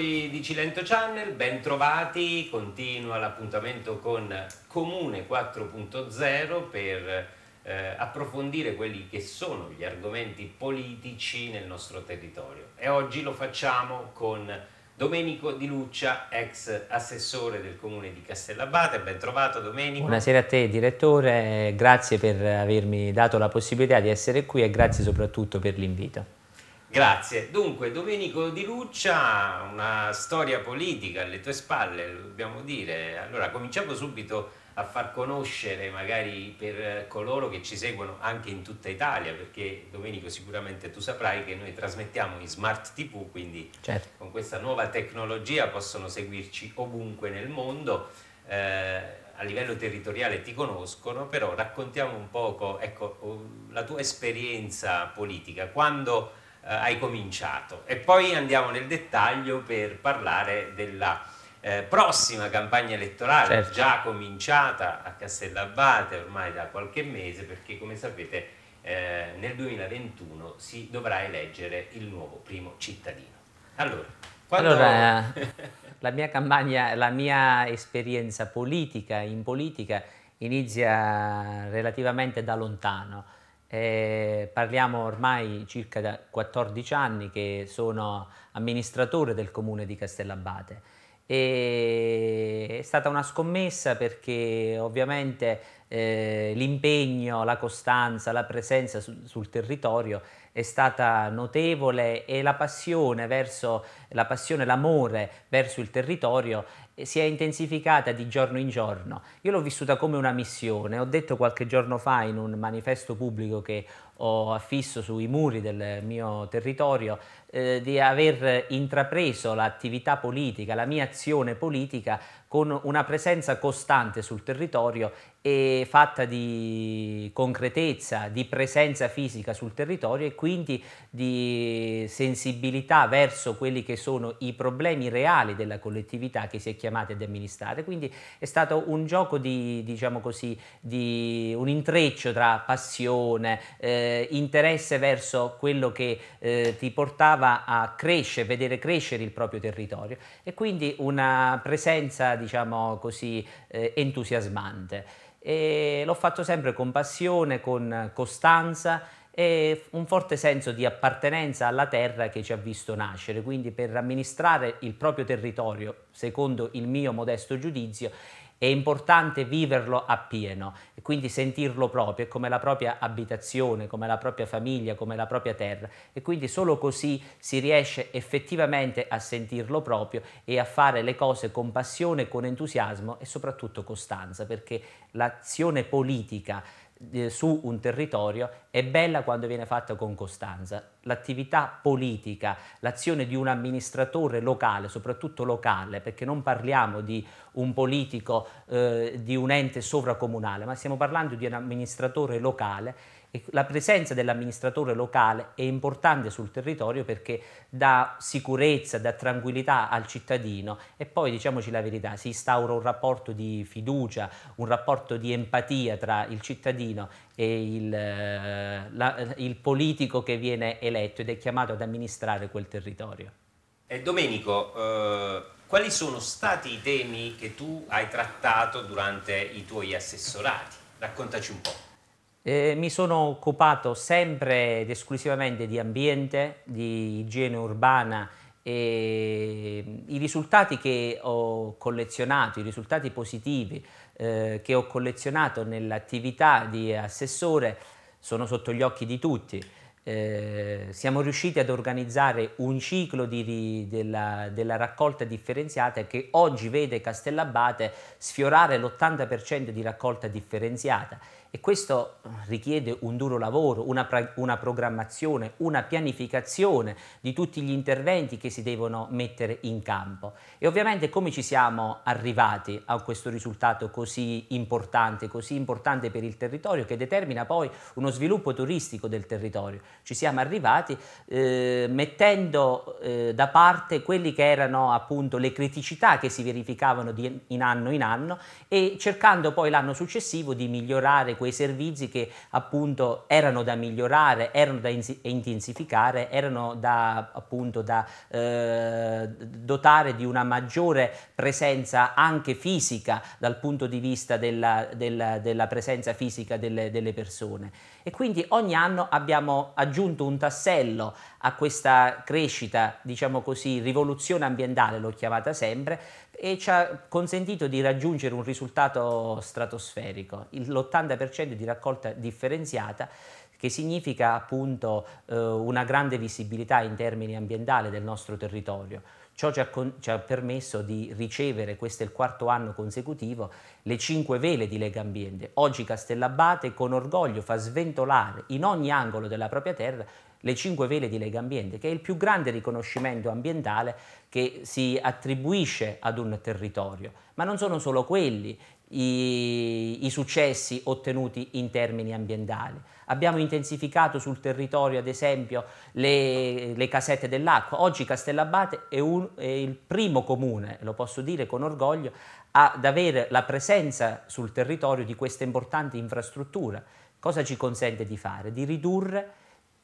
ascoltatori di Cilento Channel, bentrovati, continua l'appuntamento con Comune 4.0 per eh, approfondire quelli che sono gli argomenti politici nel nostro territorio e oggi lo facciamo con Domenico Di Luccia, ex assessore del comune di Castellabate, ben trovato Domenico. Buonasera a te direttore, grazie per avermi dato la possibilità di essere qui e grazie soprattutto per l'invito. Grazie. Dunque, Domenico Di Luccia, una storia politica alle tue spalle, dobbiamo dire. Allora, cominciamo subito a far conoscere magari per coloro che ci seguono anche in tutta Italia, perché Domenico sicuramente tu saprai che noi trasmettiamo in smart TV, quindi certo. con questa nuova tecnologia possono seguirci ovunque nel mondo. Eh, a livello territoriale ti conoscono, però raccontiamo un poco ecco, la tua esperienza politica. Quando eh, hai cominciato e poi andiamo nel dettaglio per parlare della eh, prossima campagna elettorale certo. già cominciata a Castellabate ormai da qualche mese perché come sapete eh, nel 2021 si dovrà eleggere il nuovo primo cittadino. Allora, quando... allora la mia campagna, la mia esperienza politica in politica inizia relativamente da lontano eh, parliamo ormai circa da 14 anni che sono amministratore del comune di Castellabate. E è stata una scommessa perché ovviamente eh, l'impegno, la costanza, la presenza su, sul territorio è stata notevole e la passione verso la passione, l'amore verso il territorio si è intensificata di giorno in giorno. Io l'ho vissuta come una missione, ho detto qualche giorno fa in un manifesto pubblico che ho affisso sui muri del mio territorio eh, di aver intrapreso l'attività politica, la mia azione politica con una presenza costante sul territorio e fatta di concretezza, di presenza fisica sul territorio e quindi di sensibilità verso quelli che sono i problemi reali della collettività che si è chiamata ad amministrare. Quindi è stato un gioco di, diciamo così, di un intreccio tra passione, eh, interesse verso quello che eh, ti portava a crescere, vedere crescere il proprio territorio e quindi una presenza, diciamo così, eh, entusiasmante e l'ho fatto sempre con passione, con costanza e un forte senso di appartenenza alla terra che ci ha visto nascere, quindi per amministrare il proprio territorio, secondo il mio modesto giudizio, è importante viverlo appieno e quindi sentirlo proprio, è come la propria abitazione, come la propria famiglia, come la propria terra e quindi solo così si riesce effettivamente a sentirlo proprio e a fare le cose con passione, con entusiasmo e soprattutto costanza perché l'azione politica eh, su un territorio è bella quando viene fatta con costanza. L'attività politica, l'azione di un amministratore locale, soprattutto locale, perché non parliamo di un politico eh, di un ente sovracomunale, ma stiamo parlando di un amministratore locale la presenza dell'amministratore locale è importante sul territorio perché dà sicurezza, dà tranquillità al cittadino e poi diciamoci la verità, si instaura un rapporto di fiducia, un rapporto di empatia tra il cittadino e il, eh, la, il politico che viene eletto ed è chiamato ad amministrare quel territorio. Eh, Domenico, eh, quali sono stati i temi che tu hai trattato durante i tuoi assessorati? Raccontaci un po'. Eh, mi sono occupato sempre ed esclusivamente di ambiente, di igiene urbana e mm, i risultati che ho collezionato, i risultati positivi eh, che ho collezionato nell'attività di assessore sono sotto gli occhi di tutti. Eh, siamo riusciti ad organizzare un ciclo di, della, della, raccolta differenziata che oggi vede Castellabate sfiorare l'80% di raccolta differenziata e questo richiede un duro lavoro, una, una, programmazione, una pianificazione di tutti gli interventi che si devono mettere in campo. E ovviamente come ci siamo arrivati a questo risultato così importante, così importante per il territorio, che determina poi uno sviluppo turistico del territorio? Ci siamo arrivati eh, mettendo eh, da parte quelle che erano appunto le criticità che si verificavano di, in anno in anno e cercando poi l'anno successivo di migliorare quei servizi che appunto erano da migliorare, erano da intensificare, erano da, appunto, da eh, dotare di una maggiore presenza anche fisica dal punto di vista della, della, della presenza fisica delle, delle persone. E quindi ogni anno abbiamo aggiunto un tassello a questa crescita, diciamo così, rivoluzione ambientale, l'ho chiamata sempre, e ci ha consentito di raggiungere un risultato stratosferico, l'80% di raccolta differenziata che significa appunto eh, una grande visibilità in termini ambientali del nostro territorio. Ciò ci ha, con, ci ha, permesso di ricevere, questo è il quarto anno consecutivo, le cinque vele di Lega Ambiente. Oggi Castellabate con orgoglio fa sventolare in ogni angolo della propria terra le cinque vele di Lega Ambiente, che è il più grande riconoscimento ambientale che si attribuisce ad un territorio. Ma non sono solo quelli i, i successi ottenuti in termini ambientali. Abbiamo intensificato sul territorio, ad esempio, le, le casette dell'acqua. Oggi Castellabate è, un, è il primo comune, lo posso dire con orgoglio, ad avere la presenza sul territorio di questa importante infrastruttura. Cosa ci consente di fare? Di ridurre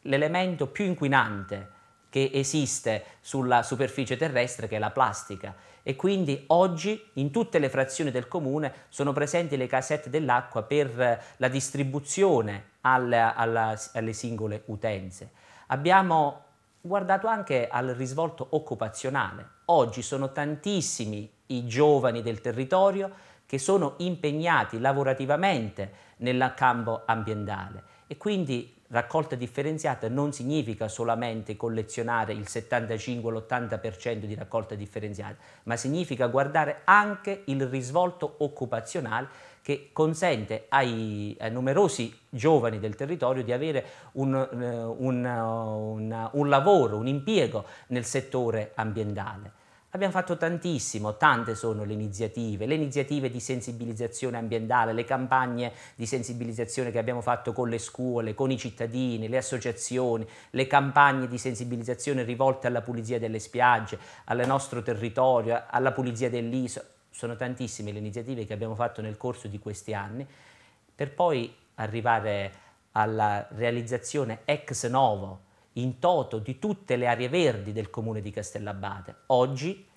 l'elemento più inquinante che esiste sulla superficie terrestre, che è la plastica. E quindi oggi in tutte le frazioni del comune sono presenti le casette dell'acqua per eh, la distribuzione alla, alla, alle singole utenze. Abbiamo guardato anche al risvolto occupazionale. Oggi sono tantissimi i giovani del territorio che sono impegnati lavorativamente nel campo ambientale e quindi Raccolta differenziata non significa solamente collezionare il 75 l'80% di raccolta differenziata, ma significa guardare anche il risvolto occupazionale che consente ai, ai numerosi giovani del territorio di avere un, eh, un, eh, un, un lavoro, un impiego nel settore ambientale. Abbiamo fatto tantissimo, tante sono le iniziative, le iniziative di sensibilizzazione ambientale, le campagne di sensibilizzazione che abbiamo fatto con le scuole, con i cittadini, le associazioni, le campagne di sensibilizzazione rivolte alla pulizia delle spiagge, al nostro territorio, alla pulizia dell'isola. Sono tantissime le iniziative che abbiamo fatto nel corso di questi anni per poi arrivare alla realizzazione ex novo in toto di tutte le aree verdi del comune di Castellabate. Oggi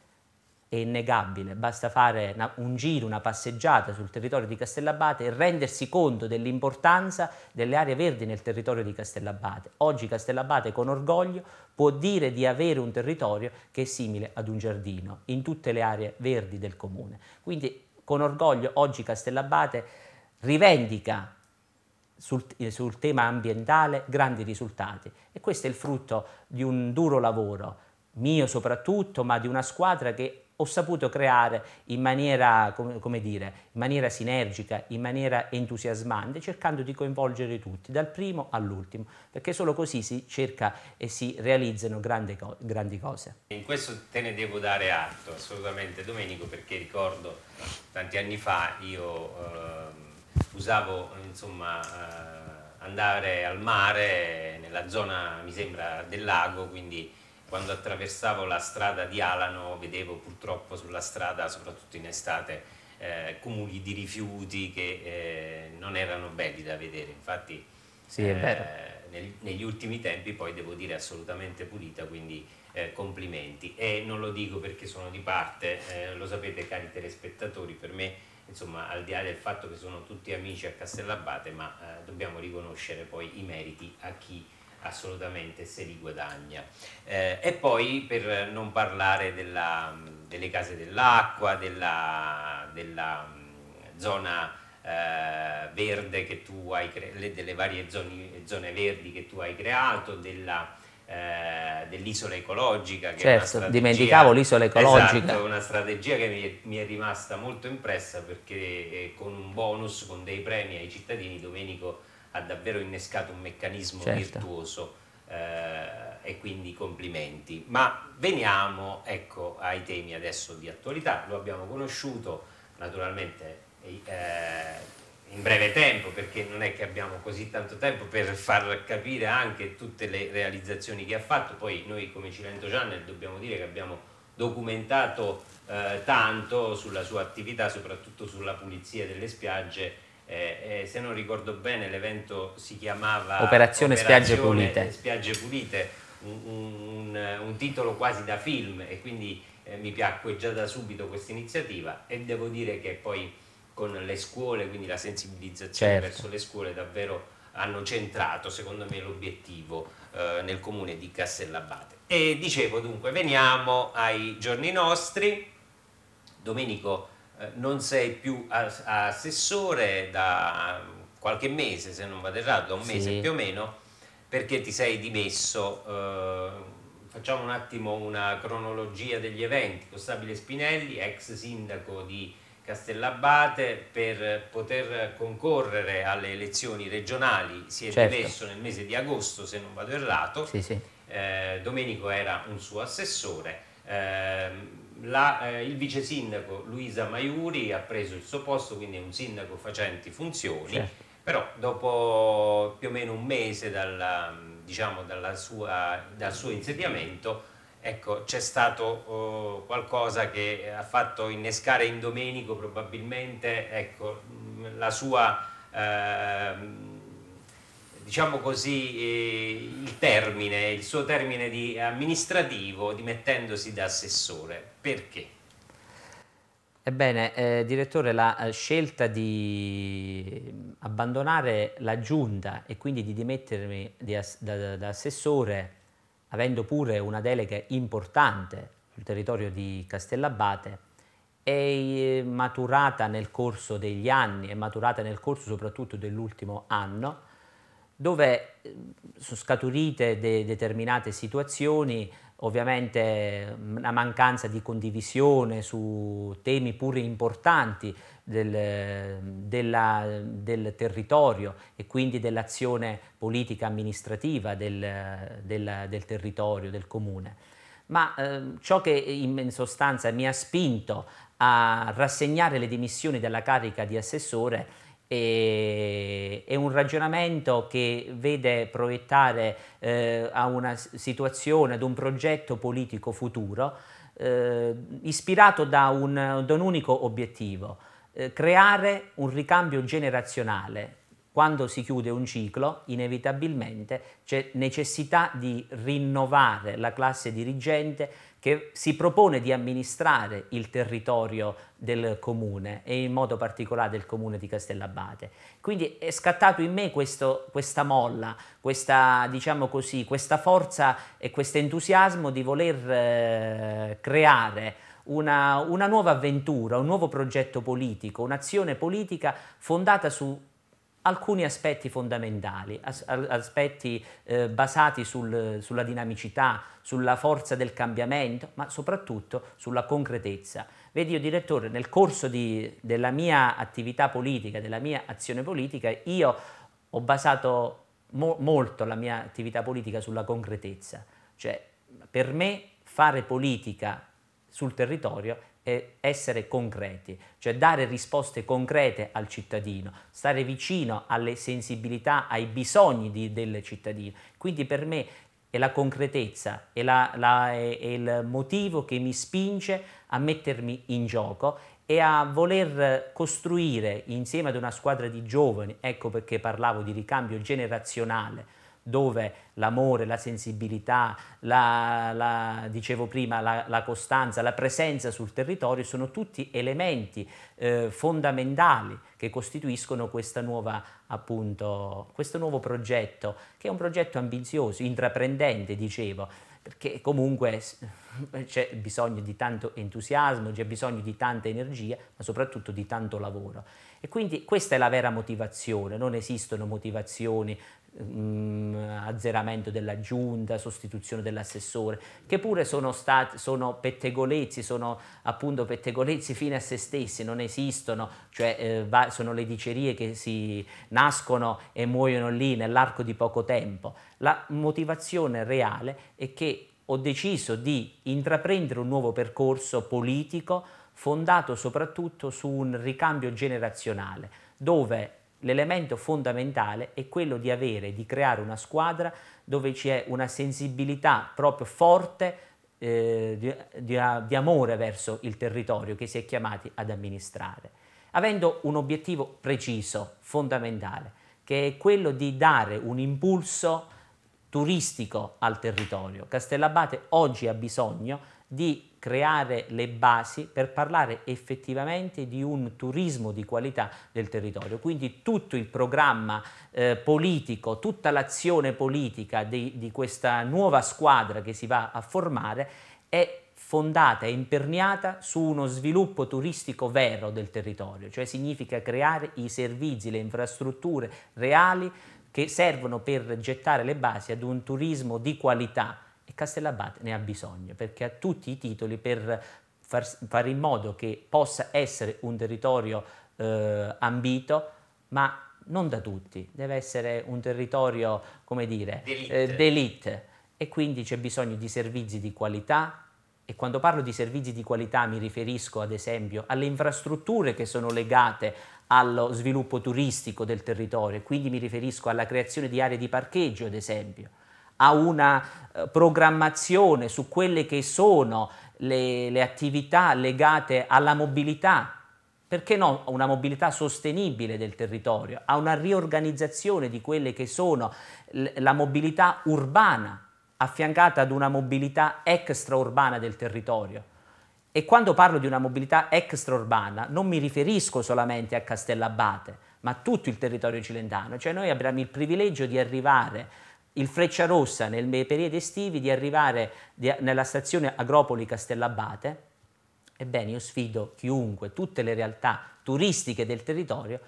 è innegabile, basta fare una, un giro, una passeggiata sul territorio di Castellabate e rendersi conto dell'importanza delle aree verdi nel territorio di Castellabate. Oggi Castellabate con orgoglio può dire di avere un territorio che è simile ad un giardino in tutte le aree verdi del comune. Quindi con orgoglio oggi Castellabate rivendica sul, eh, sul, tema ambientale grandi risultati e questo è il frutto di un duro lavoro, mio soprattutto, ma di una squadra che ho saputo creare in maniera, come, dire, in maniera sinergica, in maniera entusiasmante, cercando di coinvolgere tutti, dal primo all'ultimo, perché solo così si cerca e si realizzano grandi, grandi cose. In questo te ne devo dare atto assolutamente Domenico, perché ricordo tanti anni fa io... Eh, usavo insomma eh, andare al mare nella zona mi sembra del lago quindi quando attraversavo la strada di Alano vedevo purtroppo sulla strada soprattutto in estate eh, cumuli di rifiuti che eh, non erano belli da vedere infatti sì, eh, negli ultimi tempi poi devo dire assolutamente pulita quindi eh, complimenti e non lo dico perché sono di parte eh, lo sapete cari telespettatori per me insomma, al di là del fatto che sono tutti amici a Castellabate, ma eh, dobbiamo riconoscere poi i meriti a chi assolutamente se li guadagna. Eh, e poi per non parlare della, delle case dell'acqua, della, della mm, zona eh, verde che tu hai creato, delle varie zone, zone, verdi che tu hai creato, della eh, dell'isola ecologica. Che certo, dimenticavo l'isola ecologica. Esatto, una strategia che mi, mi, è rimasta molto impressa perché eh, con un bonus, con dei premi ai cittadini, Domenico ha davvero innescato un meccanismo certo. virtuoso eh, e quindi complimenti. Ma veniamo ecco, ai temi adesso di attualità, lo abbiamo conosciuto naturalmente. Eh, in breve tempo, perché non è che abbiamo così tanto tempo per far capire anche tutte le realizzazioni che ha fatto, poi noi come Cilento Channel dobbiamo dire che abbiamo documentato eh, tanto sulla sua attività, soprattutto sulla pulizia delle spiagge. Eh, eh, se non ricordo bene l'evento si chiamava Operazione, Operazione Spiagge Pulite, spiagge Pulite un, un, un, titolo quasi da film e quindi eh, mi piacque già da subito questa iniziativa e devo dire che poi con le scuole, quindi la sensibilizzazione certo. verso le scuole davvero hanno centrato, secondo me, l'obiettivo eh, nel comune di Castellabate. E dicevo dunque, veniamo ai giorni nostri. Domenico, eh, non sei più assessore da qualche mese, se non vado errato, da un mese sì. più o meno, perché ti sei dimesso. Eh, facciamo un attimo una cronologia degli eventi. Costabile Spinelli, ex sindaco di Castellabate per poter concorrere alle elezioni regionali si è certo. dimesso nel mese di agosto se non vado errato sì, sì. Eh, Domenico era un suo assessore eh, la, eh, il vice sindaco Luisa Maiuri ha preso il suo posto quindi è un sindaco facenti funzioni certo. però dopo più o meno un mese dalla, diciamo, dalla sua, dal suo insediamento ecco, c'è stato eh, qualcosa che ha fatto innescare in Domenico probabilmente ecco, mm, la sua, eh, diciamo così, eh, il termine, il suo termine di amministrativo dimettendosi da assessore. Perché? Ebbene, eh, direttore, la eh, scelta di mm, abbandonare la giunta e quindi di dimettermi di as da, da, da assessore avendo pure una delega importante sul territorio di Castellabate, è eh, maturata nel corso degli anni, è maturata nel corso soprattutto dell'ultimo anno, dove eh, sono scaturite de determinate situazioni ovviamente la mancanza di condivisione su temi pure importanti del, della, del territorio e quindi dell'azione politica amministrativa del, del, del territorio, del comune. Ma eh, ciò che in sostanza mi ha spinto a rassegnare le dimissioni dalla carica di assessore e, è un ragionamento che vede proiettare eh, a una situazione, ad un progetto politico futuro eh, ispirato da un, da un, unico obiettivo, eh, creare un ricambio generazionale. Quando si chiude un ciclo, inevitabilmente c'è necessità di rinnovare la classe dirigente che si propone di amministrare il territorio del comune e in modo particolare del comune di Castellabate. Quindi è scattato in me questo, questa molla, questa, diciamo così, questa forza e questo entusiasmo di voler eh, creare una, una nuova avventura, un nuovo progetto politico, un'azione politica fondata su alcuni aspetti fondamentali, as- aspetti eh, basati sul, sulla dinamicità, sulla forza del cambiamento, ma soprattutto sulla concretezza. Vedi io direttore, nel corso di, della mia attività politica, della mia azione politica, io ho basato mo- molto la mia attività politica sulla concretezza, cioè per me fare politica sul territorio essere concreti, cioè dare risposte concrete al cittadino, stare vicino alle sensibilità, ai bisogni di, del cittadino. Quindi per me è la concretezza, è, la, la, è, è il motivo che mi spinge a mettermi in gioco e a voler costruire insieme ad una squadra di giovani, ecco perché parlavo di ricambio generazionale, dove l'amore, la sensibilità, la, la dicevo prima, la, la, costanza, la presenza sul territorio sono tutti elementi eh, fondamentali che costituiscono nuova, appunto, questo nuovo progetto, che è un progetto ambizioso, intraprendente, dicevo, perché comunque c'è bisogno di tanto entusiasmo, c'è bisogno di tanta energia, ma soprattutto di tanto lavoro. E quindi questa è la vera motivazione, non esistono motivazioni mh, azzeramento della giunta, sostituzione dell'assessore, che pure sono, stati, sono pettegolezzi, sono appunto pettegolezzi fine a se stessi, non esistono, cioè eh, va, sono le dicerie che si nascono e muoiono lì nell'arco di poco tempo. La motivazione reale è che ho deciso di intraprendere un nuovo percorso politico fondato soprattutto su un ricambio generazionale, dove L'elemento fondamentale è quello di avere, di creare una squadra dove c'è una sensibilità proprio forte eh, di, di, di amore verso il territorio che si è chiamati ad amministrare, avendo un obiettivo preciso, fondamentale, che è quello di dare un impulso turistico al territorio. Castellabate oggi ha bisogno di creare le basi per parlare effettivamente di un turismo di qualità del territorio. Quindi tutto il programma eh, politico, tutta l'azione politica di, di questa nuova squadra che si va a formare è fondata e imperniata su uno sviluppo turistico vero del territorio, cioè significa creare i servizi, le infrastrutture reali che servono per gettare le basi ad un turismo di qualità e Castellabate ne ha bisogno perché ha tutti i titoli per far, fare in modo che possa essere un territorio eh, ambito, ma non da tutti, deve essere un territorio, come dire, eh, d'elite. Eh, e quindi c'è bisogno di servizi di qualità, e quando parlo di servizi di qualità mi riferisco ad esempio alle infrastrutture che sono legate allo sviluppo turistico del territorio, quindi mi riferisco alla creazione di aree di parcheggio ad esempio a una eh, programmazione su quelle che sono le, le attività legate alla mobilità perché no a una mobilità sostenibile del territorio, a una riorganizzazione di quelle che sono la mobilità urbana affiancata ad una mobilità extraurbana del territorio. E quando parlo di una mobilità extraurbana non mi riferisco solamente a Castellabate, ma a tutto il territorio cilentano, cioè noi abbiamo il privilegio di arrivare il Freccia Rossa nei periodi estivi di arrivare di, nella stazione Agropoli Castellabate, ebbene io sfido chiunque, tutte le realtà turistiche del territorio,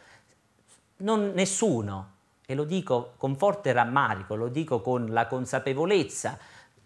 non, nessuno, e lo dico con forte rammarico, lo dico con la consapevolezza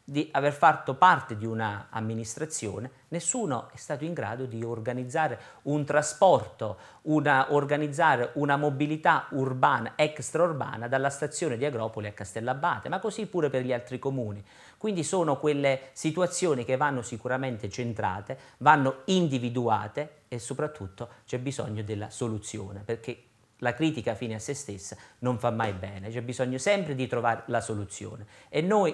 di aver fatto parte di un'amministrazione, nessuno è stato in grado di organizzare un trasporto, una, organizzare una mobilità urbana, extraurbana, dalla stazione di Agropoli a Castellabate, ma così pure per gli altri comuni. Quindi sono quelle situazioni che vanno sicuramente centrate, vanno individuate e soprattutto c'è bisogno della soluzione, perché la critica fine a se stessa non fa mai bene, c'è bisogno sempre di trovare la soluzione. E noi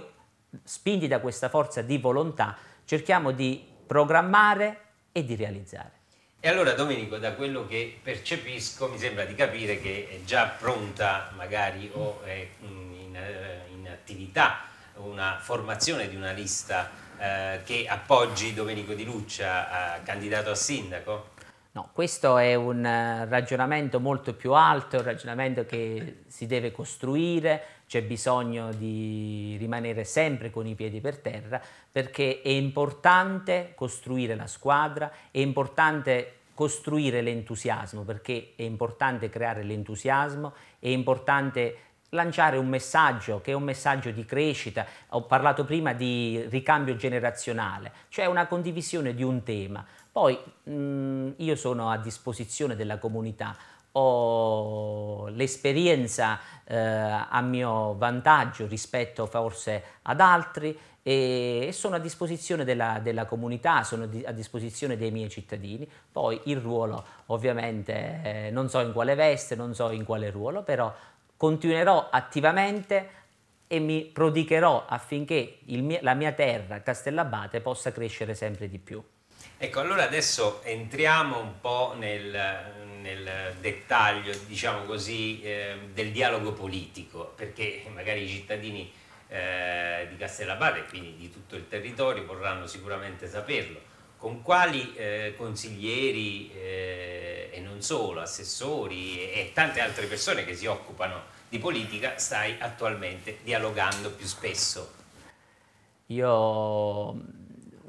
spinti da questa forza di volontà, cerchiamo di programmare e di realizzare. E allora Domenico, da quello che percepisco, mi sembra di capire che è già pronta magari o è mm, in, eh, in attività una formazione di una lista eh, che appoggi Domenico Di Luccia, eh, candidato a sindaco? No, questo è un eh, ragionamento molto più alto, un ragionamento che si deve costruire, c'è bisogno di rimanere sempre con i piedi per terra perché è importante costruire la squadra, è importante costruire l'entusiasmo perché è importante creare l'entusiasmo, è importante lanciare un messaggio che è un messaggio di crescita, ho parlato prima di ricambio generazionale, cioè una condivisione di un tema. Poi mh, io sono a disposizione della comunità, ho l'esperienza eh, a mio vantaggio rispetto forse ad altri e, e sono a disposizione della, della comunità, sono di, a disposizione dei miei cittadini. Poi il ruolo ovviamente eh, non so in quale veste, non so in quale ruolo, però continuerò attivamente e mi prodicherò affinché mio, la mia terra, Castellabate, possa crescere sempre di più. Ecco, allora adesso entriamo un po' nel, nel dettaglio, diciamo così, eh, del dialogo politico, perché magari i cittadini eh, di Castellabate quindi di tutto il territorio vorranno sicuramente saperlo. Con quali eh, consiglieri eh, e non solo, assessori e, e tante altre persone che si occupano di politica stai attualmente dialogando più spesso? Io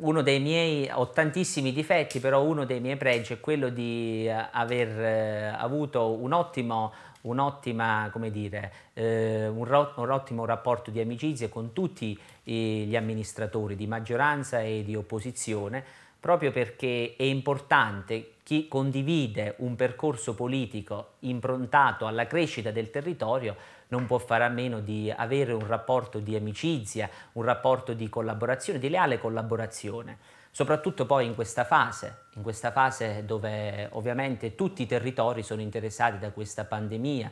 uno dei miei, ho tantissimi difetti, però uno dei miei pregi è quello di eh, aver eh, avuto un ottimo un, ottima, come dire, eh, un, ro- un ottimo rapporto di amicizia con tutti eh, gli amministratori di maggioranza e di opposizione, proprio perché è importante chi condivide un percorso politico improntato alla crescita del territorio non può fare a meno di avere un rapporto di amicizia, un rapporto di collaborazione, di leale collaborazione. Soprattutto poi in questa fase, in questa fase dove ovviamente tutti i territori sono interessati da questa pandemia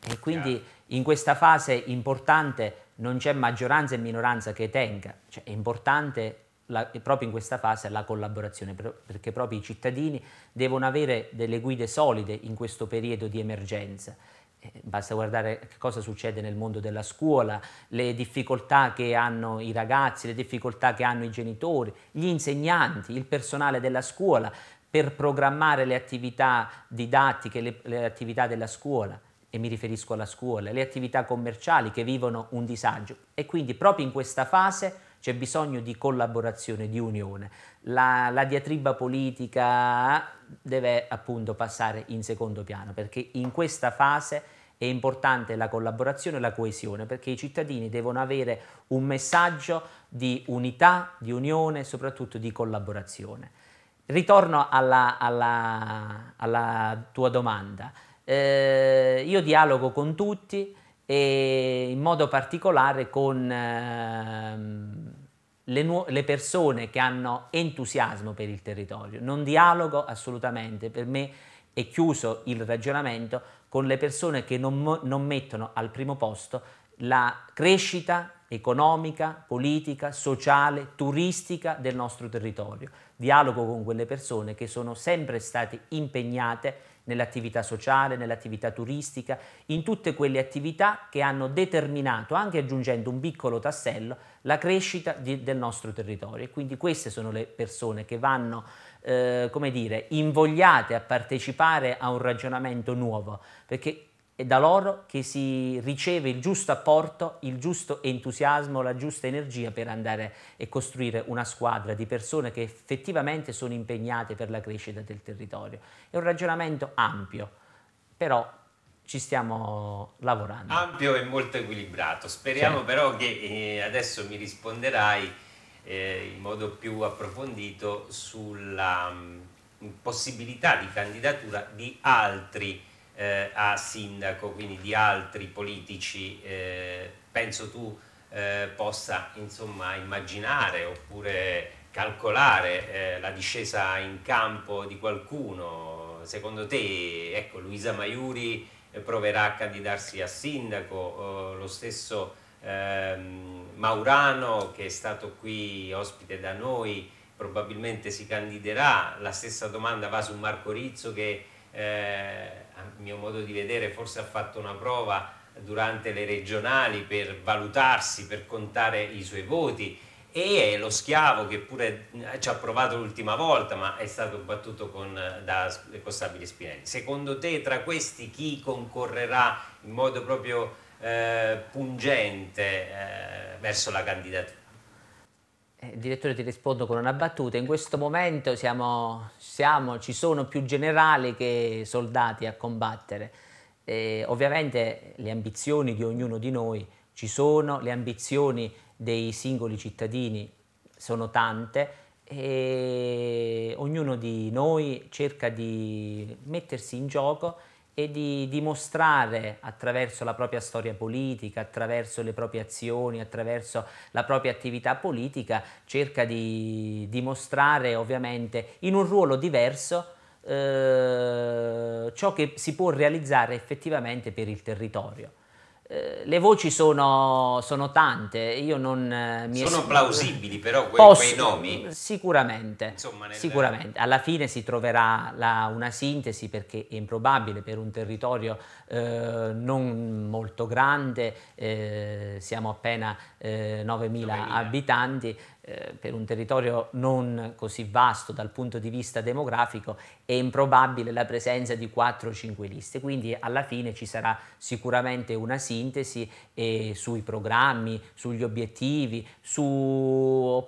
e quindi in questa fase importante non c'è maggioranza e minoranza che tenga, cioè è importante la, proprio in questa fase la collaborazione, perché proprio i cittadini devono avere delle guide solide in questo periodo di emergenza Basta guardare che cosa succede nel mondo della scuola, le difficoltà che hanno i ragazzi, le difficoltà che hanno i genitori, gli insegnanti, il personale della scuola per programmare le attività didattiche, le, le attività della scuola e mi riferisco alla scuola, le attività commerciali che vivono un disagio e quindi proprio in questa fase c'è bisogno di collaborazione, di unione. La, la diatriba politica deve appunto passare in secondo piano, perché in questa fase è importante la collaborazione e la coesione, perché i cittadini devono avere un messaggio di unità, di unione e soprattutto di collaborazione. Ritorno alla, alla, alla tua domanda. Eh, io dialogo con tutti e in modo particolare con... Eh, le, nu- le persone che hanno entusiasmo per il territorio. Non dialogo assolutamente, per me è chiuso il ragionamento con le persone che non, mo- non mettono al primo posto la crescita economica, politica, sociale, turistica del nostro territorio. Dialogo con quelle persone che sono sempre state impegnate nell'attività sociale, nell'attività turistica, in tutte quelle attività che hanno determinato, anche aggiungendo un piccolo tassello, la crescita di, del nostro territorio. E quindi queste sono le persone che vanno, eh, come dire, invogliate a partecipare a un ragionamento nuovo, perché è da loro che si riceve il giusto apporto, il giusto entusiasmo, la giusta energia per andare e costruire una squadra di persone che effettivamente sono impegnate per la crescita del territorio. È un ragionamento ampio, però ci stiamo lavorando. Ampio e molto equilibrato. Speriamo certo. però che eh, adesso mi risponderai eh, in modo più approfondito sulla mm, possibilità di candidatura di altri eh, a sindaco, quindi di altri politici, eh, penso tu eh, possa insomma, immaginare oppure calcolare eh, la discesa in campo di qualcuno. Secondo te, ecco, Luisa Maiuri eh, proverà a candidarsi a sindaco, lo stesso ehm, Maurano che è stato qui ospite da noi probabilmente si candiderà, la stessa domanda va su Marco Rizzo che eh, a mio modo di vedere forse ha fatto una prova durante le regionali per valutarsi, per contare i suoi voti e è lo schiavo che pure eh, ci ha provato l'ultima volta ma è stato battuto con, eh, da Costabile Spinelli. Secondo te tra questi chi concorrerà in modo proprio eh, pungente eh, verso la candidatura? Eh, direttore ti rispondo con una battuta, in questo momento siamo, siamo, ci sono più generali che soldati a combattere. Eh, ovviamente le ambizioni di ognuno di noi ci sono, le ambizioni dei singoli cittadini sono tante e ognuno di noi cerca di mettersi in gioco e di dimostrare attraverso la propria storia politica, attraverso le proprie azioni, attraverso la propria attività politica, cerca di dimostrare ovviamente in un ruolo diverso eh, ciò che si può realizzare effettivamente per il territorio. Eh, le voci sono, sono, tante, io non eh, mi Sono es- plausibili però que- posso, quei nomi? Sicuramente, Insomma, nel... sicuramente, alla fine si troverà la, una sintesi perché è improbabile per un territorio eh, non molto grande, eh, siamo appena eh, 9.000, 9.000, abitanti, eh, per un territorio non così vasto dal punto di vista demografico è improbabile la presenza di 4 o 5 liste, quindi alla fine ci sarà sicuramente una sintesi eh, sui programmi, sugli obiettivi, su,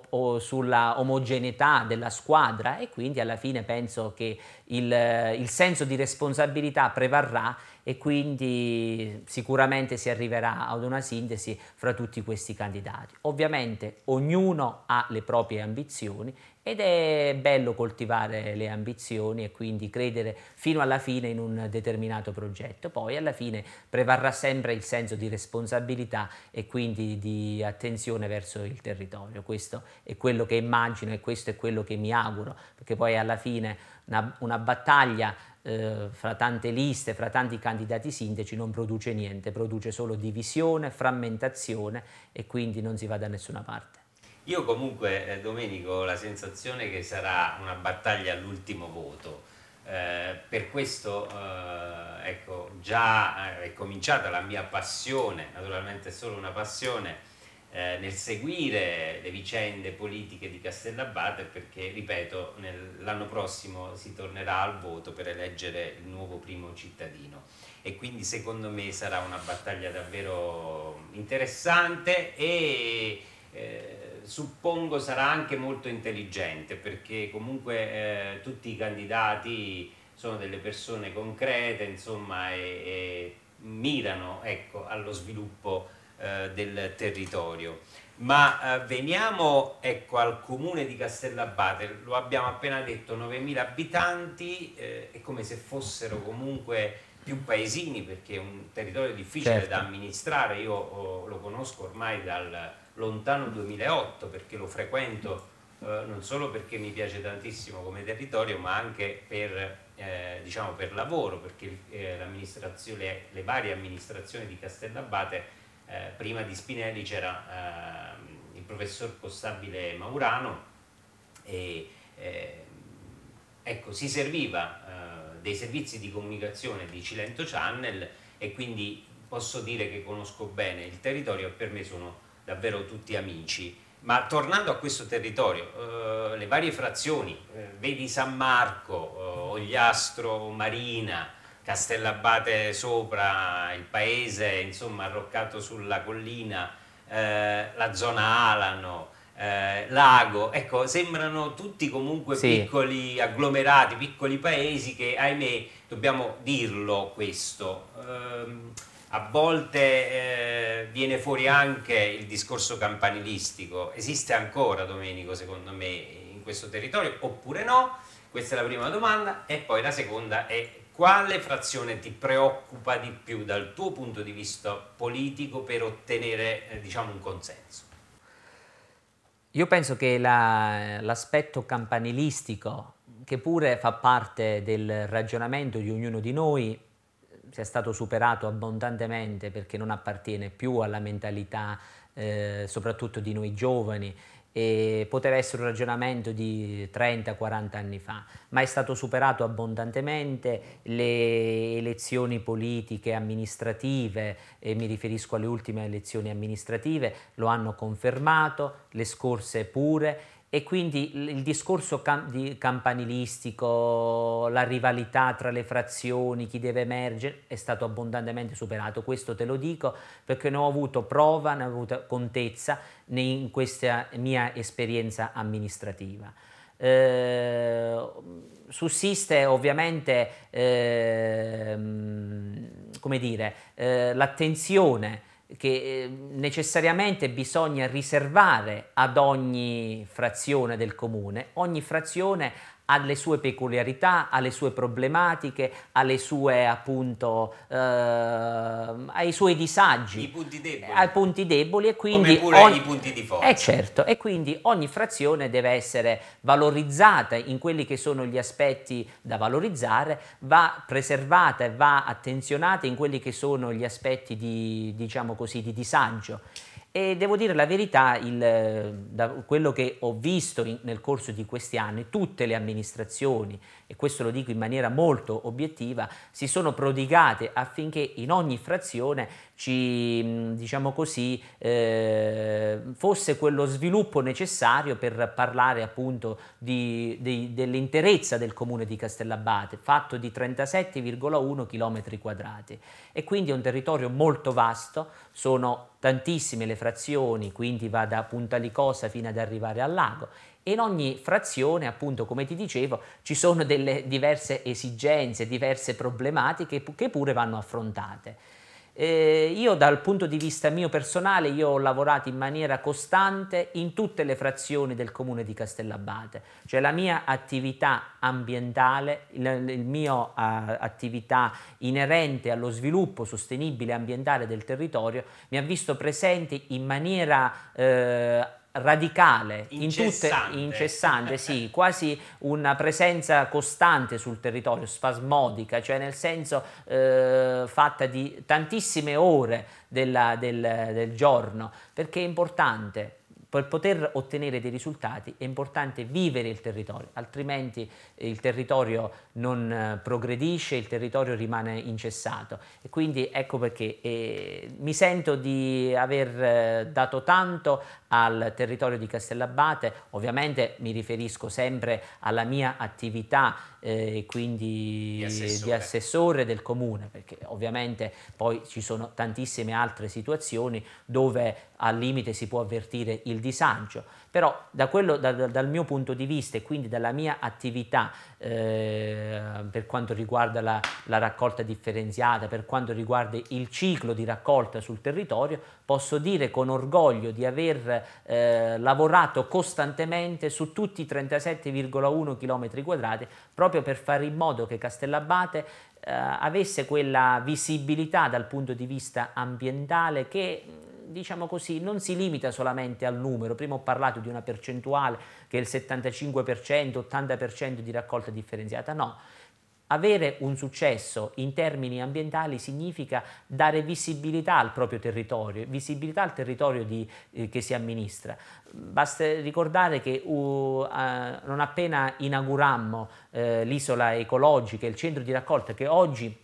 o sulla omogeneità della squadra e quindi alla fine penso che il, il senso di responsabilità prevarrà e quindi sicuramente si arriverà ad una sintesi fra tutti questi candidati. Ovviamente ognuno ha le proprie ambizioni ed è bello coltivare le ambizioni e quindi credere fino alla fine in un determinato progetto. Poi alla fine prevarrà sempre il senso di responsabilità e quindi di attenzione verso il territorio. Questo è quello che immagino e questo è quello che mi auguro, perché poi alla fine una, una battaglia eh, fra tante liste, fra tanti candidati sindaci, non produce niente, produce solo divisione, frammentazione e quindi non si va da nessuna parte. Io comunque, eh, Domenico, ho la sensazione che sarà una battaglia all'ultimo voto. Eh, per questo eh, ecco, già eh, è cominciata la mia passione, naturalmente è solo una passione, eh, nel seguire le vicende politiche di Castellabate perché, ripeto, l'anno prossimo si tornerà al voto per eleggere il nuovo primo cittadino e quindi secondo me sarà una battaglia davvero interessante e eh, suppongo sarà anche molto intelligente perché comunque eh, tutti i candidati sono delle persone concrete insomma e, e mirano ecco, allo sviluppo eh, del territorio. Ma eh, veniamo ecco, al comune di Castellabate, lo abbiamo appena detto, 9.000 abitanti, eh, è come se fossero comunque più paesini perché è un territorio difficile certo. da amministrare, io oh, lo conosco ormai dal lontano 2008 perché lo frequento eh, non solo perché mi piace tantissimo come territorio ma anche per eh, diciamo per lavoro, perché eh, le varie amministrazioni di Castellabate eh, prima di Spinelli c'era eh, il professor Costabile Maurano e eh, ecco, si serviva eh, dei servizi di comunicazione di Cilento Channel e quindi posso dire che conosco bene il territorio e per me sono davvero tutti amici. Ma tornando a questo territorio, eh, le varie frazioni, eh, vedi San Marco, eh, Ogliastro, Marina, Castellabate sopra, il paese insomma arroccato sulla collina, eh, la zona Alano, eh, Lago, ecco sembrano tutti comunque sì. piccoli agglomerati, piccoli paesi che ahimè dobbiamo dirlo questo. Eh, a volte eh, viene fuori anche il discorso campanilistico, esiste ancora Domenico secondo me in questo territorio oppure no? Questa è la prima domanda e poi la seconda è quale frazione ti preoccupa di più dal tuo punto di vista politico per ottenere eh, diciamo, un consenso? Io penso che la, l'aspetto campanilistico, che pure fa parte del ragionamento di ognuno di noi, sia stato superato abbondantemente perché non appartiene più alla mentalità eh, soprattutto di noi giovani e poteva essere un ragionamento di 30-40 anni fa, ma è stato superato abbondantemente le elezioni politiche amministrative, e mi riferisco alle ultime elezioni amministrative, lo hanno confermato, le scorse pure e quindi il discorso cam- campanilistico, la rivalità tra le frazioni, chi deve emergere, è stato abbondantemente superato. Questo te lo dico perché ne ho avuto prova, ne ho avuto contezza in questa mia esperienza amministrativa. Eh, sussiste ovviamente eh, dire, eh, l'attenzione che ehm, necessariamente bisogna riservare ad ogni frazione del comune. Ogni frazione alle sue peculiarità, alle sue problematiche, sue, appunto, eh, ai suoi disagi, I punti deboli. ai punti deboli e quindi come ogni, punti di forza. Eh, certo, e quindi ogni frazione deve essere valorizzata in quelli che sono gli aspetti da valorizzare, va preservata e va attenzionata in quelli che sono gli aspetti di, diciamo così, di disagio. E devo dire la verità, il, da quello che ho visto in, nel corso di questi anni, tutte le amministrazioni, e questo lo dico in maniera molto obiettiva, si sono prodigate affinché in ogni frazione ci, mm, diciamo così, eh, fosse quello sviluppo necessario per parlare appunto di, di, dell'interezza del comune di Castellabate, fatto di 37,1 km quadrati e quindi è un territorio molto vasto, sono tantissime le frazioni, quindi va da Punta Licosa fino ad arrivare al lago e in ogni frazione, appunto, come ti dicevo, ci sono delle diverse esigenze, diverse problematiche che pure vanno affrontate. Eh, io dal punto di vista mio personale, io ho lavorato in maniera costante in tutte le frazioni del comune di Castellabate, cioè la mia attività ambientale, la mia uh, eh, attività inerente allo sviluppo sostenibile ambientale del territorio mi ha visto presente in maniera... Eh, radicale, incessante, in tutte, incessante sì, quasi una presenza costante sul territorio, spasmodica, cioè nel senso eh, fatta di tantissime ore della, del, del giorno, perché è importante per poter ottenere dei risultati è importante vivere il territorio, altrimenti eh, il territorio non eh, progredisce, il territorio rimane incessato. E quindi ecco perché eh, mi sento di aver eh, dato tanto al territorio di Castellabate, ovviamente mi riferisco sempre alla mia attività eh, quindi di assessore. del comune, perché ovviamente poi ci sono tantissime altre situazioni dove al limite si può avvertire il disagio però da quello, da, da, dal mio punto di vista e quindi dalla mia attività eh, per quanto riguarda la, la raccolta differenziata, per quanto riguarda il ciclo di raccolta sul territorio, posso dire con orgoglio di aver eh, lavorato costantemente su tutti i 37,1 km quadrati proprio per fare in modo che Castellabate eh, avesse quella visibilità dal punto di vista ambientale che diciamo così, non si limita solamente al numero. Prima ho parlato di una percentuale che è il 75%, 80% di raccolta differenziata. No, avere un successo in termini ambientali significa dare visibilità al proprio territorio, visibilità al territorio di, eh, che si amministra. Basta ricordare che uh, uh, non appena inaugurammo uh, l'isola ecologica, il centro di raccolta che oggi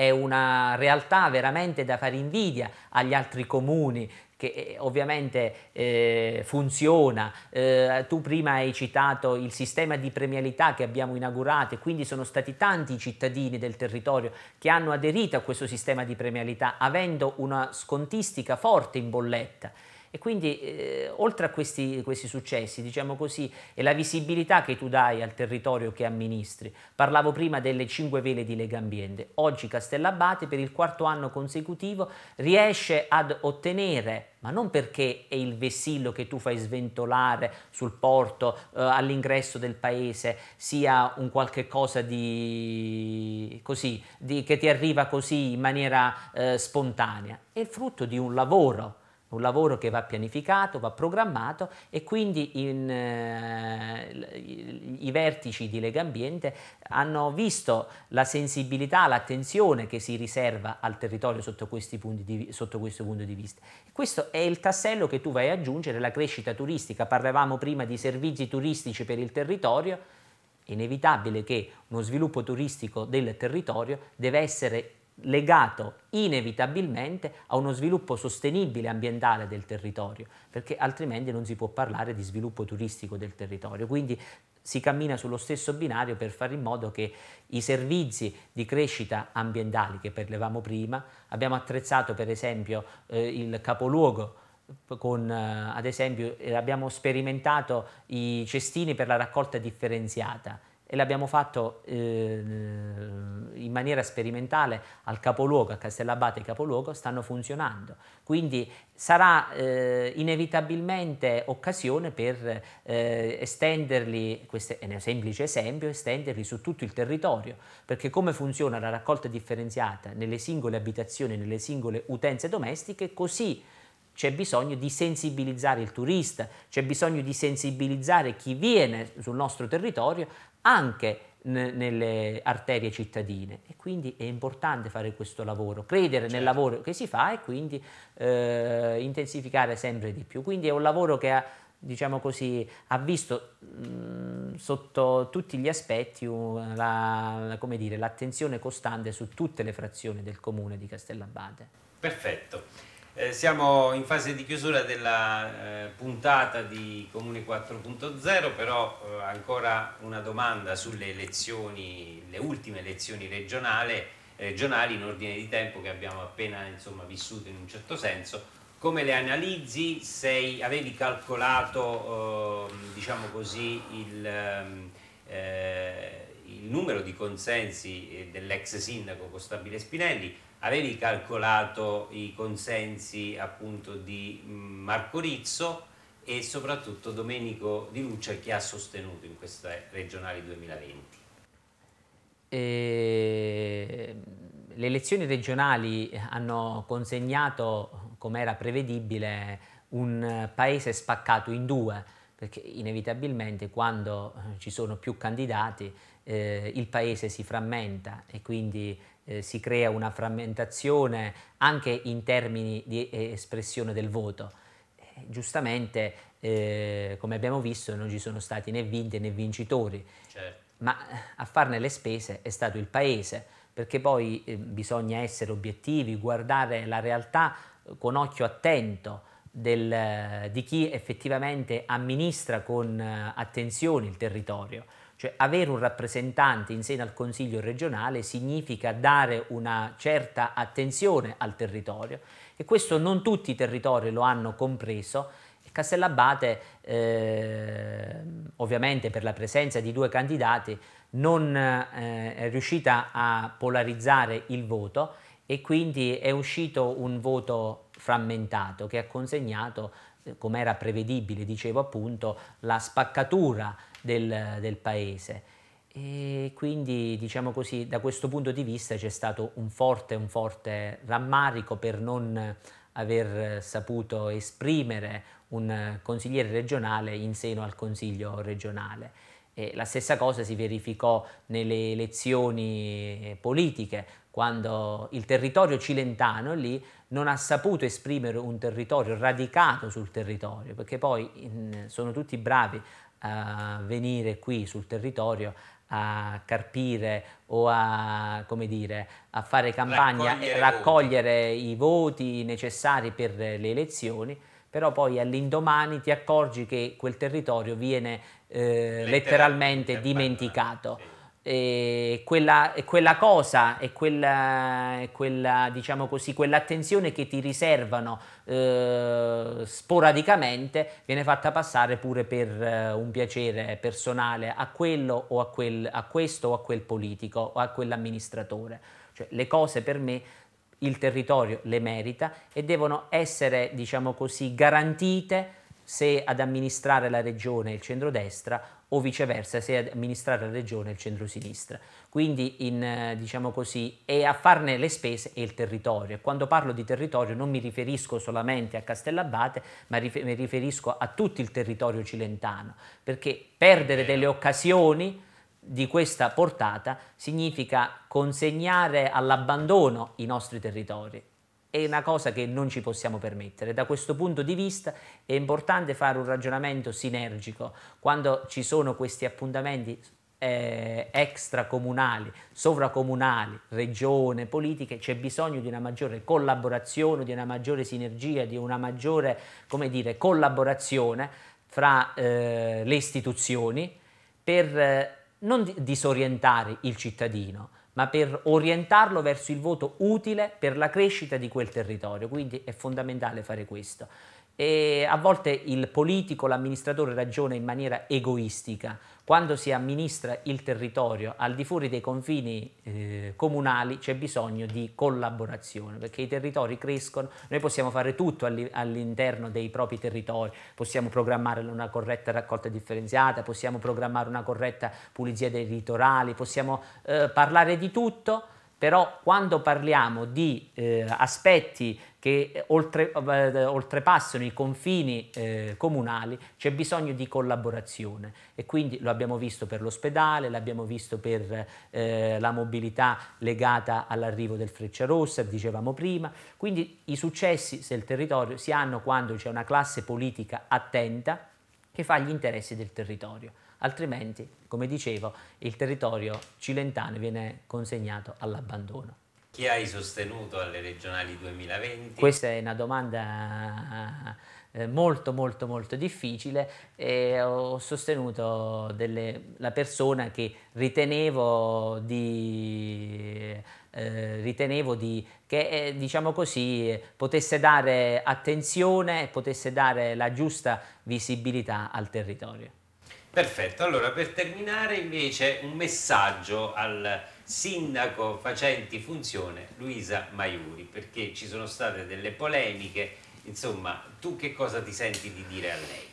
è una realtà veramente da fare invidia agli altri comuni che eh, ovviamente eh, funziona. Eh, tu prima hai citato il sistema di premialità che abbiamo inaugurato e quindi sono stati tanti i cittadini del territorio che hanno aderito a questo sistema di premialità avendo una scontistica forte in bolletta. E quindi eh, oltre a questi, questi successi, diciamo così, è la visibilità che tu dai al territorio che amministri. Parlavo prima delle cinque vele di Lega Ambiente, Oggi Castellabate per il quarto anno consecutivo riesce ad ottenere ma non perché è il vessillo che tu fai sventolare sul porto eh, all'ingresso del paese sia un qualche cosa di così di, che ti arriva così in maniera eh, spontanea, è frutto di un lavoro un lavoro che va pianificato, va programmato e quindi in, eh, i vertici di Lega Ambiente hanno visto la sensibilità, l'attenzione che si riserva al territorio sotto, di, sotto, questo punto di vista. Questo è il tassello che tu vai ad aggiungere, la crescita turistica. Parlavamo prima di servizi turistici per il territorio, è inevitabile che uno sviluppo turistico del territorio deve essere legato inevitabilmente a uno sviluppo sostenibile ambientale del territorio, perché altrimenti non si può parlare di sviluppo turistico del territorio. Quindi si cammina sullo stesso binario per fare in modo che i servizi di crescita ambientali che parlavamo prima, abbiamo attrezzato per esempio eh, il capoluogo con eh, ad esempio eh, abbiamo sperimentato i cestini per la raccolta differenziata e l'abbiamo fatto eh, in maniera sperimentale al capoluogo, a Castellabate capoluogo, stanno funzionando. Quindi sarà eh, inevitabilmente occasione per eh, estenderli, questo è un semplice esempio, estenderli su tutto il territorio, perché come funziona la raccolta differenziata nelle singole abitazioni, nelle singole utenze domestiche, così c'è bisogno di sensibilizzare il turista, c'è bisogno di sensibilizzare chi viene sul nostro territorio anche nelle arterie cittadine e quindi è importante fare questo lavoro, credere certo. nel lavoro che si fa e quindi eh, intensificare sempre di più. Quindi è un lavoro che ha, diciamo così, ha visto mh, mm, sotto tutti gli aspetti la, la, dire, l'attenzione costante su tutte le frazioni del comune di Castellabate. Perfetto. Eh, siamo in fase di chiusura della eh, puntata di Comune 4.0, però eh, ancora una domanda sulle elezioni, le ultime elezioni regionali, eh, regionali in ordine di tempo che abbiamo appena insomma, vissuto in un certo senso. Come le analizzi? Sei, avevi calcolato ehm, diciamo così, il, ehm, eh, il numero di consensi eh, dell'ex sindaco Costabile Spinelli? avevi calcolato i consensi appunto di mm, Marco Rizzo e soprattutto Domenico Di Luccia che ha sostenuto in queste regionali 2020? Eh, mm, le elezioni regionali hanno consegnato, come era prevedibile, un paese spaccato in due, perché inevitabilmente quando ci sono più candidati eh, il paese si frammenta e quindi eh, si crea una frammentazione anche in termini di eh, espressione del voto. Eh, giustamente, eh, come abbiamo visto, non ci sono stati né vinti né vincitori, certo. ma eh, a farne le spese è stato il Paese, perché poi eh, bisogna essere obiettivi, guardare la realtà con occhio attento. Del, di chi effettivamente amministra con attenzione il territorio. Cioè avere un rappresentante in seno al Consiglio regionale significa dare una certa attenzione al territorio e questo non tutti i territori lo hanno compreso Castellabate eh, ovviamente per la presenza di due candidati non eh, è riuscita a polarizzare il voto e quindi è uscito un voto frammentato che ha consegnato, eh, come era prevedibile, dicevo appunto, la spaccatura del, del paese. E quindi, diciamo così, da questo punto di vista c'è stato un forte, un forte rammarico per non aver saputo esprimere un eh, consigliere regionale in seno al Consiglio regionale. E la stessa cosa si verificò nelle elezioni eh, politiche, quando il territorio cilentano lì non ha saputo esprimere un territorio radicato sul territorio, perché poi in, sono tutti bravi a venire qui sul territorio a carpire o a, dire, a fare campagna raccogliere e raccogliere voti. i voti necessari per le elezioni, però poi all'indomani ti accorgi che quel territorio viene eh, letteralmente dimenticato. E quella, quella, cosa e quella, quella, diciamo così, quell'attenzione che ti riservano eh, sporadicamente viene fatta passare pure per eh, un piacere personale a quello o a, quel, a questo o a quel politico o a quell'amministratore. Cioè, le cose per me il territorio le merita e devono essere, diciamo così, garantite se ad amministrare la regione il centrodestra o viceversa se ad amministrare la regione il centrosinistra. Quindi in, diciamo così, e a farne le spese è il territorio. E quando parlo di territorio non mi riferisco solamente a Castellabate, ma rifer mi riferisco a tutto il territorio cilentano, perché perdere delle occasioni di questa portata significa consegnare all'abbandono i nostri territori. È una cosa che non ci possiamo permettere. Da questo punto di vista è importante fare un ragionamento sinergico. Quando ci sono questi appuntamenti eh, extracomunali, sovracomunali, regione, politiche, c'è bisogno di una maggiore collaborazione, di una maggiore sinergia, di una maggiore come dire, collaborazione fra eh, le istituzioni per eh, non disorientare il cittadino, ma per orientarlo verso il voto utile per la crescita di quel territorio, quindi è fondamentale fare questo. E a volte il politico, l'amministratore ragiona in maniera egoistica, quando si amministra il territorio al di fuori dei confini eh, comunali c'è bisogno di collaborazione perché i territori crescono, noi possiamo fare tutto all'interno dei propri territori, possiamo programmare una corretta raccolta differenziata, possiamo programmare una corretta pulizia dei litorali, possiamo eh, parlare di tutto però quando parliamo di eh, aspetti che eh, oltre, eh, oltrepassano i confini eh, comunali c'è bisogno di collaborazione e quindi lo abbiamo visto per l'ospedale, l'abbiamo visto per eh, la mobilità legata all'arrivo del Freccia Rossa, dicevamo prima, quindi i successi del territorio si hanno quando c'è una classe politica attenta che fa gli interessi del territorio. Altrimenti, come dicevo, il territorio cilentano viene consegnato all'abbandono. Chi hai sostenuto alle regionali 2020? Questa è una domanda eh, molto molto molto difficile e ho sostenuto delle, la persona che ritenevo di eh, ritenevo di, che eh, diciamo così eh, potesse dare attenzione e potesse dare la giusta visibilità al territorio. Perfetto, allora per terminare invece un messaggio al sindaco facenti funzione Luisa Maiuri perché ci sono state delle polemiche, insomma tu che cosa ti senti di dire a lei?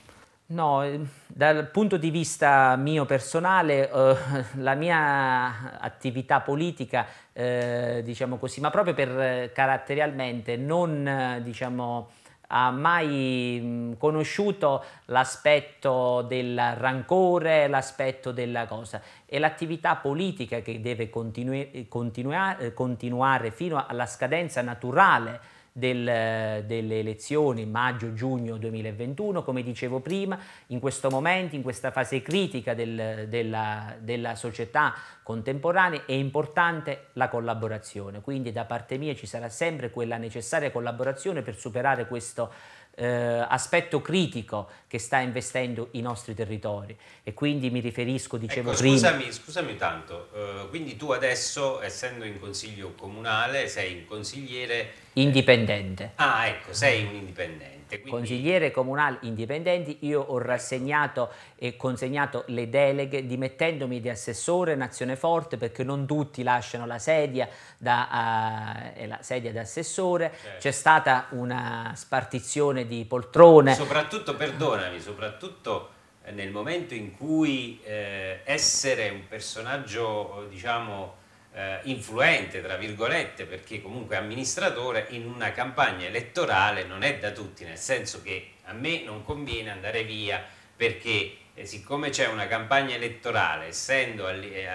No, ehm, dal punto di vista mio personale, eh, la mia attività politica, eh, diciamo così, ma proprio per eh, caratterialmente non eh, diciamo, ha mai mm, conosciuto l'aspetto del rancore, l'aspetto della cosa. È l'attività politica che deve continu continua eh, continuare fino alla scadenza naturale del, delle elezioni maggio-giugno 2021, come dicevo prima, in questo momento, in questa fase critica del, della, della società contemporanea, è importante la collaborazione. Quindi da parte mia ci sarà sempre quella necessaria collaborazione per superare questo eh, aspetto critico che sta investendo i nostri territori e quindi mi riferisco, dicevo ecco, prima... Scusami, scusami tanto, uh, quindi tu adesso essendo in consiglio comunale sei un consigliere Indipendente. Ah, ecco, sei un indipendente. Quindi... Consigliere comunale indipendenti, io ho rassegnato e consegnato le deleghe dimettendomi di assessore Nazione Forte perché non tutti lasciano la sedia da, uh, la sedia da assessore, certo. c'è stata una spartizione di poltrone. Soprattutto, perdonami, soprattutto eh, nel momento in cui eh, essere un personaggio, diciamo, eh, influente, tra virgolette, perché comunque amministratore in una campagna elettorale non è da tutti, nel senso che a me non conviene andare via perché eh, siccome c'è una campagna elettorale, essendo eh,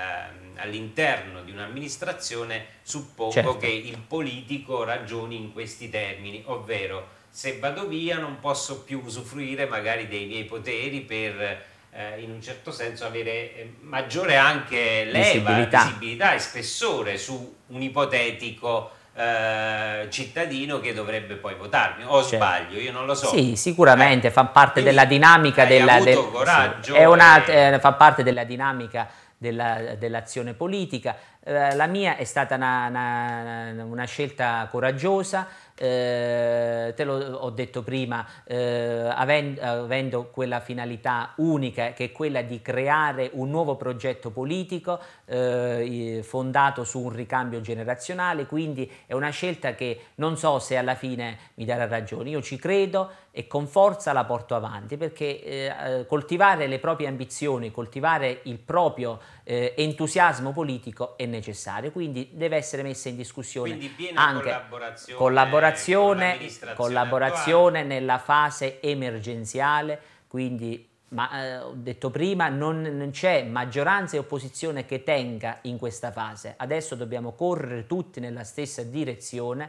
all'interno di un'amministrazione, suppongo certo. che il politico ragioni in questi termini, ovvero se vado via non posso più usufruire magari dei miei poteri per eh, in un certo senso avere eh, maggiore anche leva, visibilità, visibilità e spessore su un ipotetico eh, cittadino che dovrebbe poi votarmi o cioè, sbaglio io non lo so sì sicuramente eh, fa parte della dinamica della, del, coraggio sì, è una, e... Eh, fa parte della dinamica della, dell'azione politica eh, la mia è stata una, una, una scelta coraggiosa eh, te l'ho detto prima, eh, avendo, avendo, quella finalità unica che è quella di creare un nuovo progetto politico eh, fondato su un ricambio generazionale, quindi è una scelta che non so se alla fine mi darà ragione, io ci credo, e con forza la porto avanti perché eh, eh, coltivare le proprie ambizioni, coltivare il proprio eh, entusiasmo politico è necessario, quindi deve essere messa in discussione anche collaborazione, collaborazione, con collaborazione nella fase emergenziale, quindi ma eh, ho detto prima, non, non c'è maggioranza e opposizione che tenga in questa fase. Adesso dobbiamo correre tutti nella stessa direzione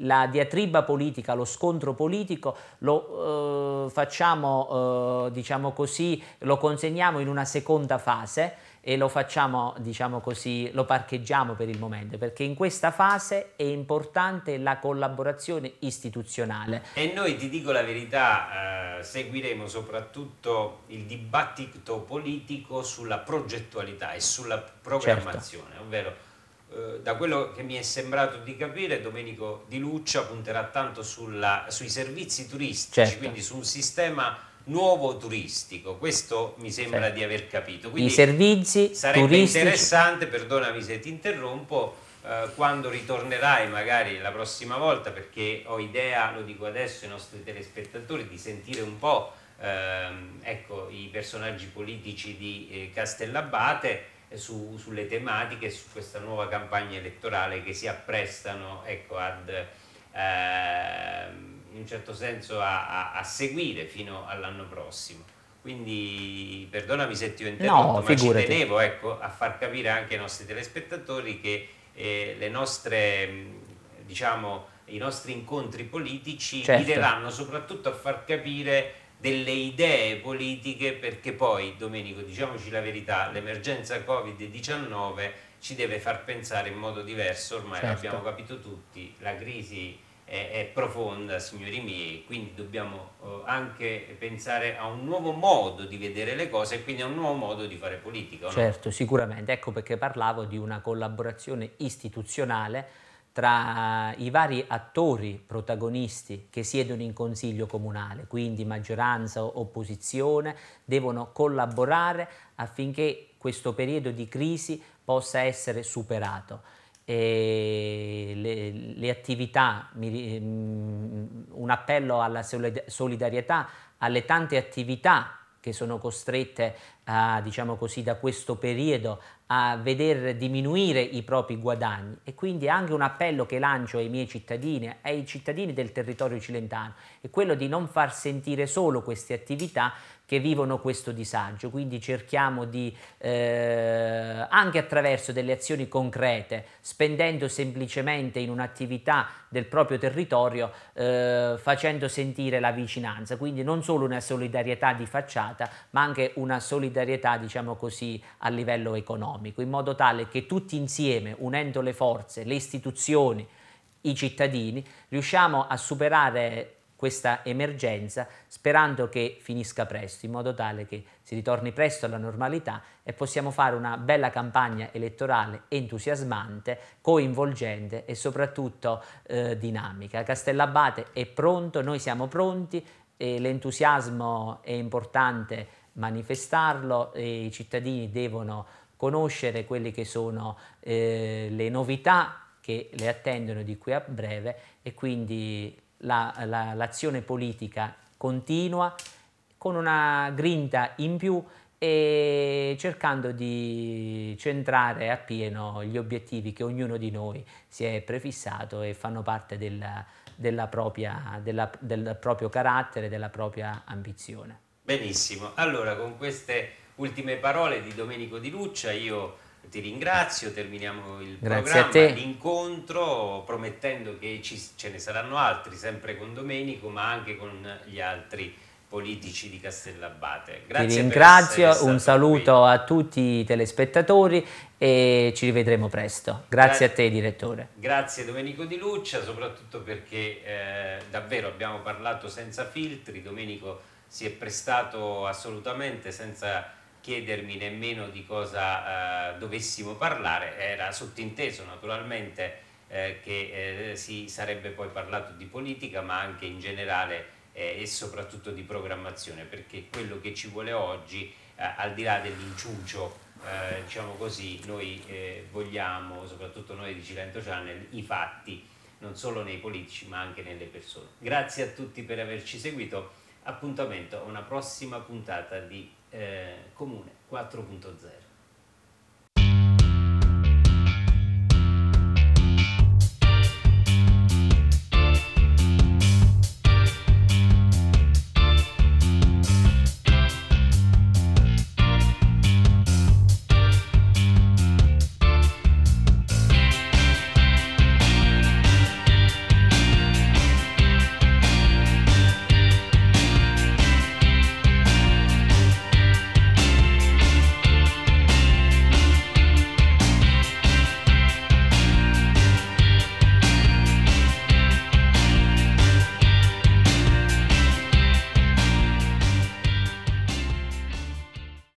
la diatriba politica, lo scontro politico lo eh, facciamo, eh, diciamo così, lo consegniamo in una seconda fase e lo facciamo, diciamo così, lo parcheggiamo per il momento, perché in questa fase è importante la collaborazione istituzionale. E noi, ti dico la verità, eh, seguiremo soprattutto il dibattito politico sulla progettualità e sulla certo. programmazione, certo. ovvero eh, da quello che mi è sembrato di capire, Domenico Di Luccia punterà tanto sulla, sui servizi turistici, certo. quindi su un sistema nuovo turistico. Questo mi sembra certo. di aver capito. Quindi I servizi sarebbe turistici. interessante, perdonami se ti interrompo, eh, quando ritornerai magari la prossima volta, perché ho idea, lo dico adesso ai nostri telespettatori, di sentire un po' ehm, ecco, i personaggi politici di eh, Castellabate eh, su, sulle tematiche, su questa nuova campagna elettorale che si apprestano ecco, ad, eh, in un certo senso a, a, a seguire fino all'anno prossimo. Quindi perdonami se ti ho interrotto, no, ma figurati. ci tenevo ecco, a far capire anche ai nostri telespettatori che eh, le nostre, diciamo, i nostri incontri politici certo. ideranno soprattutto a far capire delle idee politiche perché poi, Domenico, diciamoci la verità, l'emergenza Covid-19 ci deve far pensare in modo diverso, ormai certo. l'abbiamo capito tutti, la crisi è, è, profonda, signori miei, quindi dobbiamo eh, anche pensare a un nuovo modo di vedere le cose e quindi a un nuovo modo di fare politica. No? Certo, sicuramente, ecco perché parlavo di una collaborazione istituzionale tra i vari attori protagonisti che siedono in consiglio comunale, quindi maggioranza o opposizione, devono collaborare affinché questo periodo di crisi possa essere superato. Le, le, attività, mm, un appello alla solidarietà alle tante attività che sono costrette a, diciamo così, da questo periodo a veder diminuire i propri guadagni e quindi è anche un appello che lancio ai miei cittadini, ai cittadini del territorio cilentano, è quello di non far sentire solo queste attività che vivono questo disagio, quindi cerchiamo di, eh, anche attraverso delle azioni concrete, spendendo semplicemente in un'attività del proprio territorio, eh, facendo sentire la vicinanza, quindi non solo una solidarietà di facciata, ma anche una solidarietà, diciamo così, a livello economico, in modo tale che tutti insieme, unendo le forze, le istituzioni, i cittadini, riusciamo a superare questa emergenza sperando che finisca presto, in modo tale che si ritorni presto alla normalità e possiamo fare una bella campagna elettorale entusiasmante, coinvolgente e soprattutto eh, dinamica. Castellabate è pronto, noi siamo pronti, l'entusiasmo è importante manifestarlo, i cittadini devono conoscere quelle che sono eh, le novità che le attendono di qui a breve e quindi la, la, l'azione politica continua con una grinta in più e cercando di centrare appieno gli obiettivi che ognuno di noi si è prefissato e fanno parte della, della propria, della, del proprio carattere, della propria ambizione. Benissimo, allora con queste ultime parole di Domenico Di Luccia io ti ringrazio, terminiamo il Grazie programma, l'incontro, promettendo che ci, ce ne saranno altri, sempre con Domenico, ma anche con gli altri politici di Castellabate. Grazie. Ti ringrazio, un saluto qui. a tutti i telespettatori e ci rivedremo presto. Grazie, Grazie a te direttore. Grazie Domenico Di Luccia, soprattutto perché eh, davvero abbiamo parlato senza filtri, Domenico si è prestato assolutamente senza filtri chiedermi nemmeno di cosa eh, dovessimo parlare, era sottinteso naturalmente eh, che eh, si sarebbe poi parlato di politica ma anche in generale eh, e soprattutto di programmazione perché quello che ci vuole oggi eh, al di là dell'inciucio eh, diciamo così noi vogliamo soprattutto noi di Cilento Channel i fatti non solo nei politici ma anche nelle persone grazie a tutti per averci seguito appuntamento a una prossima puntata di eh, comune 4.0.